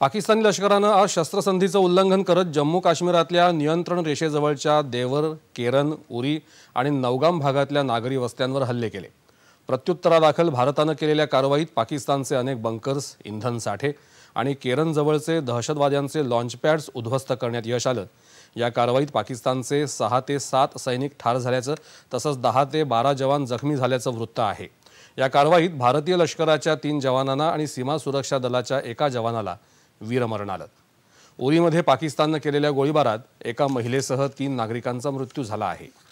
पाकिस्तानी लष्करानं आज शस्त्रसंधीचं उल्लंघन करत जम्मू काश्मीरातल्या नियंत्रण रेषेजवळच्या देवर केरन उरी आणि नवगाम भागातल्या नागरी वस्त्यांवर हल्ले केले प्रत्युत्तरादाखल भारतानं केलेल्या कारवाईत पाकिस्तानचे अनेक बंकर्स इंधन साठे आणि केरनजवळचे दहशतवाद्यांचे लॉन्चपॅड्स उद्ध्वस्त करण्यात यश आलं या कारवाईत पाकिस्तानचे सहा ते सात सैनिक ठार झाल्याचं तसंच दहा ते बारा जवान जखमी झाल्याचं वृत्त आहे या कारवाईत भारतीय लष्कराच्या तीन जवानांना आणि सीमा सुरक्षा दलाच्या एका जवानाला वीरमरण आलं ओरीमध्ये पाकिस्ताननं केलेल्या गोळीबारात एका महिलेसह तीन नागरिकांचा मृत्यू झाला आहे